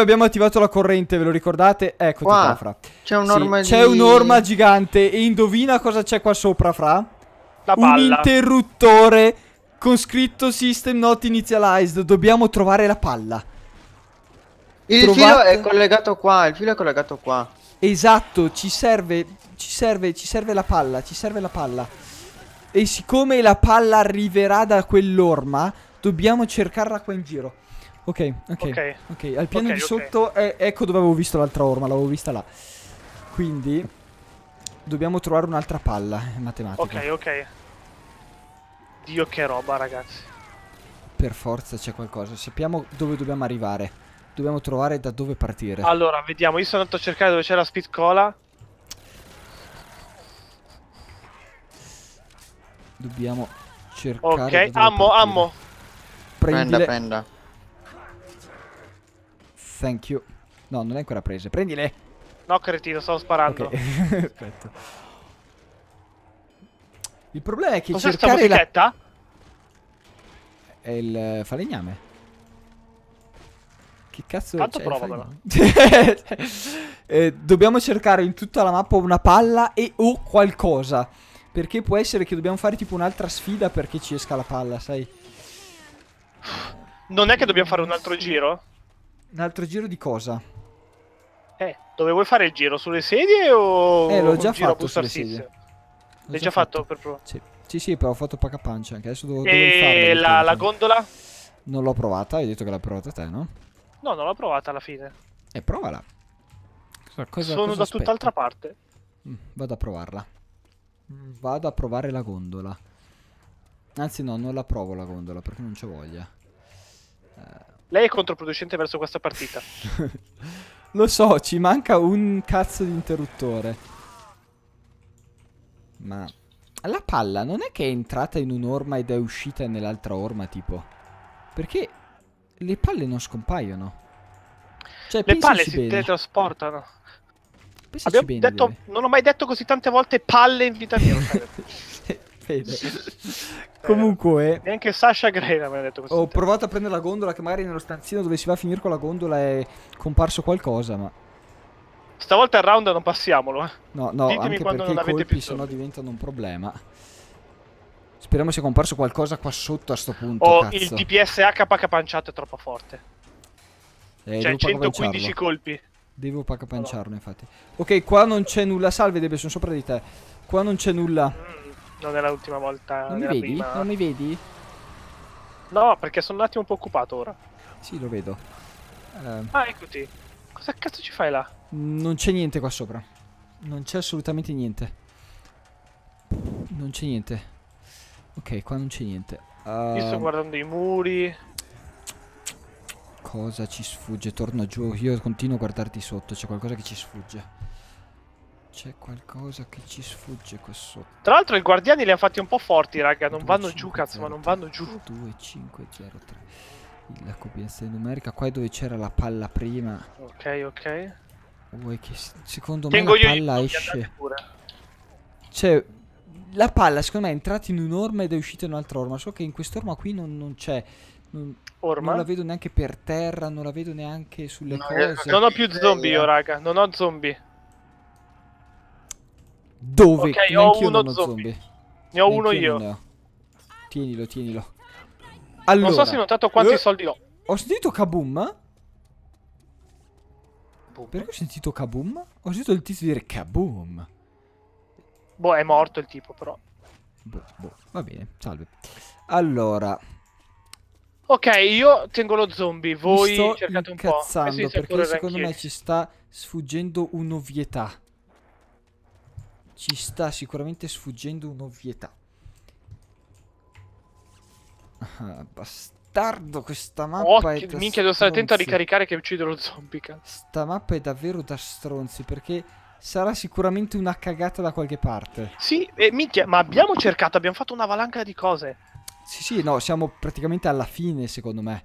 dove abbiamo attivato la corrente, ve lo ricordate? Ecco qua, fra. C'è un'orma sì, di... C'è un'orma gigante e indovina cosa c'è qua sopra, fra? La palla. Un interruttore con scritto system not initialized. Dobbiamo trovare la palla. Il Trovate... filo è collegato qua, il filo è collegato qua. Esatto, ci serve, ci serve, ci serve la palla, ci serve la palla. E siccome la palla arriverà da quell'orma, dobbiamo cercarla qua in giro. Ok, ok. Ok, al piano okay, di sotto okay. Eh, è, ecco dove avevo visto l'altra orma, l'avevo vista là. Quindi dobbiamo trovare un'altra palla eh, matematica. Ok, ok. Dio che roba, ragazzi. Per forza c'è qualcosa, sappiamo dove dobbiamo arrivare. Dobbiamo trovare da dove partire. Allora, vediamo, io sono andato a cercare dove c'è la speed cola. Dobbiamo cercare Ok, ammo, partire. ammo. Prendile. Prenda, prenda. Thank you. No, non è ancora prese. Prendile. No, cretino, stavo sparando. Okay. Aspetta. Il problema è che Cosa cercare la... Cos'è È il falegname. Che cazzo Tanto c'è? Tanto eh, dobbiamo cercare in tutta la mappa una palla e o qualcosa. Perché può essere che dobbiamo fare tipo un'altra sfida perché ci esca la palla, sai? Non è che dobbiamo fare un altro giro? Un altro giro di cosa? Eh, dove vuoi fare il giro? Sulle sedie o... Eh, l'ho già fatto sulle sedie. L'hai già fatto, fatto per provare? Sì. Sì, sì, però ho fatto pacca a pancia anche. Adesso devo, e la, la, gondola? Non l'ho provata, hai detto che l'ha provata te, no? No, non l'ho provata alla fine. E provala. Cosa, cosa, Sono cosa da tutt'altra parte. Mm, vado a provarla. Mm, vado a provare la gondola. Anzi no, non la provo la gondola perché non c'è voglia. Eh, lei è controproducente verso questa partita. Lo so, ci manca un cazzo di interruttore. Ma... La palla non è che è entrata in un'orma ed è uscita nell'altra orma, tipo. Perché le palle non scompaiono. Cioè, le palle si bene. teletrasportano. Pensaci Abbiamo bene, detto, non ho mai detto così tante volte palle in vita mia. fede. Comunque... Eh, neanche Sasha Gray l'ha ha detto questo. Ho provato a prendere la gondola che magari nello stanzino dove si va a finire con la gondola è comparso qualcosa, ma... Stavolta il round non passiamolo. Eh. No, no, Ditemi anche perché i colpi sennò diventano un problema. Speriamo sia comparso qualcosa qua sotto a sto punto. Oh, cazzo. il DPS HPK panciato è troppo forte. Eh, cioè, 115 colpi. Devo panciarlo, infatti. Ok, qua non c'è nulla. Salve, Debe, sono sopra di te. Qua non c'è nulla. Mm. Non è l'ultima volta. Non mi vedi? Prima. Non mi vedi? No, perché sono un attimo un po' occupato ora. Sì, lo vedo. Uh... Ah, eccoti. Cosa cazzo ci fai là? Non c'è niente qua sopra. Non c'è assolutamente niente. Non c'è niente. Ok, qua non c'è niente. Uh... Io sto guardando i muri. Cosa ci sfugge? Torna giù. Io continuo a guardarti sotto. C'è qualcosa che ci sfugge. C'è qualcosa che ci sfugge qua sotto. Tra l'altro i guardiani li ha fatti un po' forti, raga. Non 2, vanno 5, giù, cazzo, 0, ma non vanno giù. 2, 5, 0, 3. La combinazione numerica. Qua è dove c'era la palla prima. Ok, ok. Vuoi che secondo Tengo me la palla esce. Cioè, la palla secondo me è entrata in un'orma ed è uscita in un'altra orma. So che in quest'orma qui non, non c'è. Non, non, la vedo neanche per terra, non la vedo neanche sulle no, cose. Non ho più zombie eh, io, eh. raga. Non ho zombie. Dove? Ok, ho uno zombie. zombie. Ne ho Neanch'io uno io. Ho. Tienilo, tienilo. Allora, non so se hai notato quanti uh, soldi ho. Ho sentito Kaboom. Boom. Perché ho sentito Kaboom? Ho sentito il tizio dire Kaboom. Boh, è morto il tipo, però. Boh, boh. Va bene, salve. Allora. Ok, io tengo lo zombie, voi cercate un po'. Mi eh sto incazzando perché secondo me ci sta sfuggendo un'ovvietà. Ci sta sicuramente sfuggendo un'ovvietà. Ah, bastardo, questa mappa oh, è da Minchia, devo stare attento a ricaricare che uccido lo zombica. Sta mappa è davvero da stronzi, perché sarà sicuramente una cagata da qualche parte. Sì, eh, minchia, ma abbiamo cercato, abbiamo fatto una valanga di cose. Sì, sì, no, siamo praticamente alla fine, secondo me.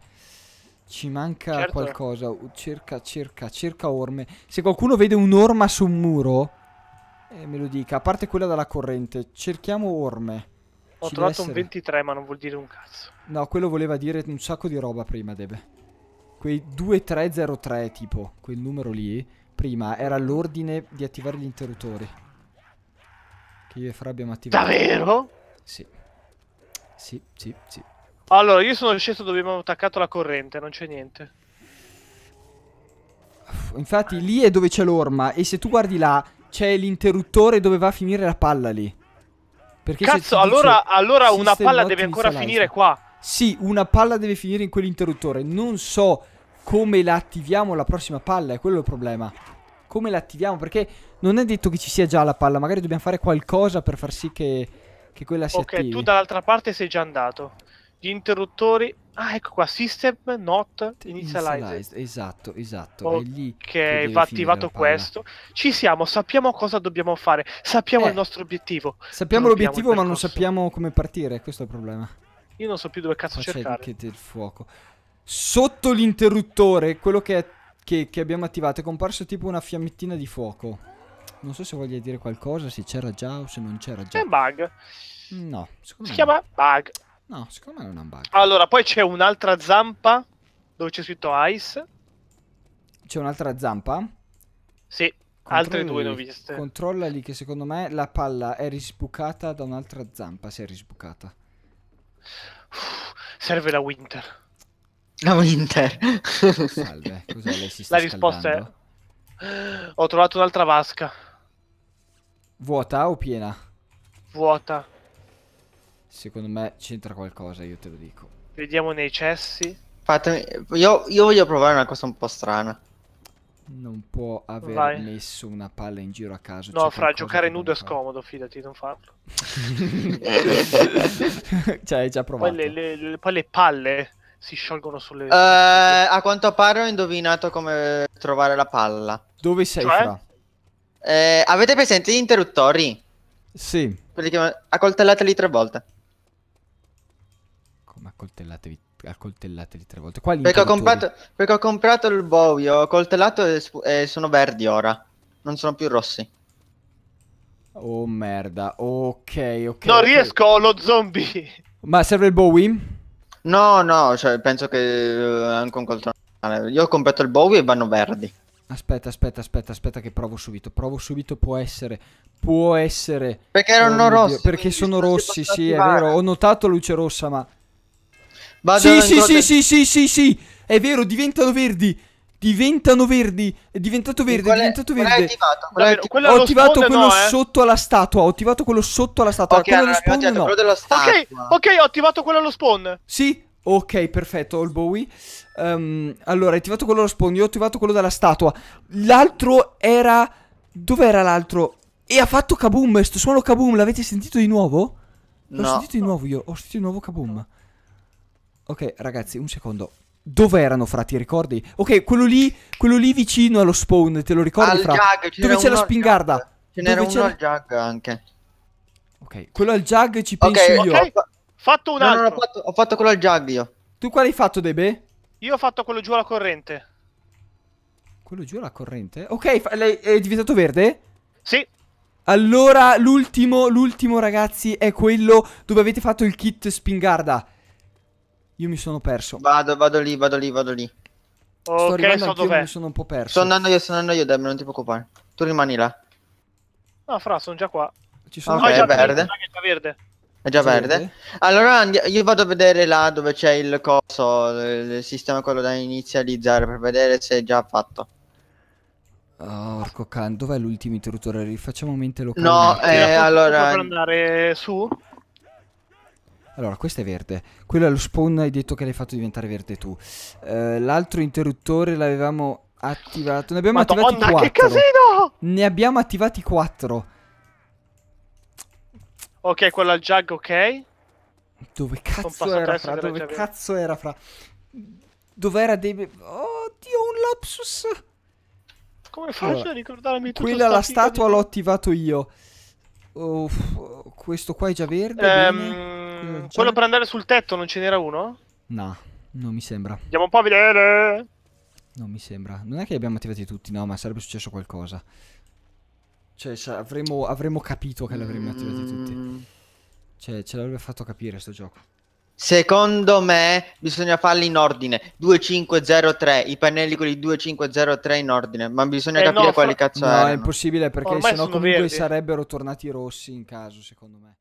Ci manca certo. qualcosa. Cerca, cerca, cerca orme. Se qualcuno vede un'orma su un muro eh, me lo dica. A parte quella dalla corrente, cerchiamo orme. Ho Ci trovato un 23, ma non vuol dire un cazzo. No, quello voleva dire un sacco di roba prima, Debe. Quei 2303, tipo, quel numero lì, prima era l'ordine di attivare gli interruttori. Che io e Fra abbiamo attivato. Davvero? Sì. Sì, sì, sì. Allora, io sono sceso dove abbiamo attaccato la corrente, non c'è niente. Infatti lì è dove c'è l'orma e se tu guardi là c'è l'interruttore dove va a finire la palla lì. Perché Cazzo, allora, dice, allora una palla deve ancora finire qua. Sì, una palla deve finire in quell'interruttore. Non so come la attiviamo la prossima palla, è quello il problema. Come la attiviamo? Perché non è detto che ci sia già la palla, magari dobbiamo fare qualcosa per far sì che, che quella si okay, attivi. Ok, tu dall'altra parte sei già andato. Gli interruttori Ah, ecco qua, system not initialized. initialized esatto, esatto. Ok, va attivato questo. Ci siamo, sappiamo cosa dobbiamo fare, sappiamo eh, il nostro obiettivo. Sappiamo l'obiettivo, ma non sappiamo come partire, questo è il problema. Io non so più dove cazzo ma cercare. C'è del fuoco. Sotto l'interruttore, quello che, è, che, che abbiamo attivato, è comparso tipo una fiammettina di fuoco. Non so se voglia dire qualcosa, se c'era già o se non c'era già. È un bug. No, secondo si me. Si chiama bug. No, secondo me non è un bug. Allora, poi c'è un'altra zampa dove c'è scritto Ice. C'è un'altra zampa? Sì, altre due ne ho viste. Controlla lì che secondo me la palla è risbucata da un'altra zampa, si è risbucata. Serve la Winter. La Winter. Salve, cos'è lei si sta La risposta scaldando? è... Ho trovato un'altra vasca. Vuota o piena? Vuota. Secondo me c'entra qualcosa, io te lo dico. Vediamo nei cessi. Fatemi... Io, io voglio provare una cosa un po' strana. Non può aver Vai. messo una palla in giro a caso. No, fra giocare nudo è scomodo, fidati, non farlo. cioè, hai già provato. Poi le, le, le, poi le palle si sciolgono sulle... Uh, a quanto pare ho indovinato come trovare la palla. Dove sei, cioè? fra? Eh, avete presente gli interruttori? Sì. Quelli che accoltellateli tre volte accoltellatevi, accoltellatevi tre volte. Quali perché, ho comprato, perché ho comprato il Bowie, ho coltellato e, e sono verdi ora. Non sono più rossi. Oh merda, ok, ok. Non okay. riesco, lo zombie. Ma serve il Bowie? No, no, cioè, penso che uh, anche un coltronale. Io ho comprato il Bowie e vanno verdi. Aspetta, aspetta, aspetta, aspetta che provo subito. Provo subito, può essere. Può essere. Perché erano oh, rossi. Perché sono rossi, sì, è vero. Ho notato luce rossa, ma... Sì, sì, sì, sì, sì, sì, sì, È vero, diventano verdi. Diventano verdi. È diventato verde. è diventato verde. Qual è attivato? ho attivato quello eh. sotto alla statua. Ho attivato quello sotto alla statua. Okay, quello, allora, detto, no. quello dello spawn Ok, ho attivato quello allo spawn. Sì. Ok, perfetto, all Bowie. Um, allora, hai attivato quello allo spawn. Io ho attivato quello della statua. L'altro era. Dov'era l'altro? E ha fatto kaboom. Sto suono kaboom. L'avete sentito di nuovo? L'ho no. sentito di nuovo io. Ho sentito di nuovo kaboom. Ok, ragazzi, un secondo. Dove erano, fra, ti ricordi? Ok, quello lì, quello lì vicino allo spawn, te lo ricordi, al fra? Jug, Dove c'è la spingarda? Ce n'era uno al jug anche. Ok, quello al jug ci penso okay, io. Okay. Fatto un altro. no, ho, fatto, ho, fatto, quello al jug io. Tu quale hai fatto, Debe? Io ho fatto quello giù alla corrente. Quello giù alla corrente? Ok, lei è diventato verde? Sì. Allora, l'ultimo, l'ultimo, ragazzi, è quello dove avete fatto il kit spingarda. Io mi sono perso. Vado, vado lì, vado lì, vado lì. Ok, so dov'è. Mi sono un po' perso. Sto andando io, sto andando io, Deb, non ti preoccupare. Tu rimani là. No, fra, sono già qua. Ci sono ah, okay, già verde. verde. È già verde. È già verde. verde. Allora io vado a vedere là dove c'è il coso, il sistema quello da inizializzare per vedere se è già fatto. Porco ah, oh, can, dov'è l'ultimo interruttore? Rifacciamo mente locale. No, eh, allora... andare su? Allora, questo è verde. Quello è lo spawn, hai detto che l'hai fatto diventare verde tu. Uh, l'altro interruttore l'avevamo attivato. Ne abbiamo Madonna, attivati 4. che casino! Ne abbiamo attivati 4. Ok, quello al jug, ok. Dove cazzo era fra? Dove cazzo era fra? Dov'era David? Oddio, un lapsus! Come faccio allora, a ricordarmi tutto Quella la statua di... l'ho attivato io. Oh, questo qua è già verde, um quello per andare sul tetto non ce n'era uno? No, non mi sembra. Andiamo un po' a vedere. Non mi sembra. Non è che li abbiamo attivati tutti, no, ma sarebbe successo qualcosa. Cioè, avremmo, avremmo capito che li avremmo attivati tutti. Mm. Cioè, ce l'avrebbe fatto capire sto gioco. Secondo me bisogna farli in ordine 2503, i pannelli quelli 2503 in ordine, ma bisogna eh capire no, quali cazzo no, erano. No, è impossibile perché sennò comunque verdi. sarebbero tornati rossi in caso, secondo me.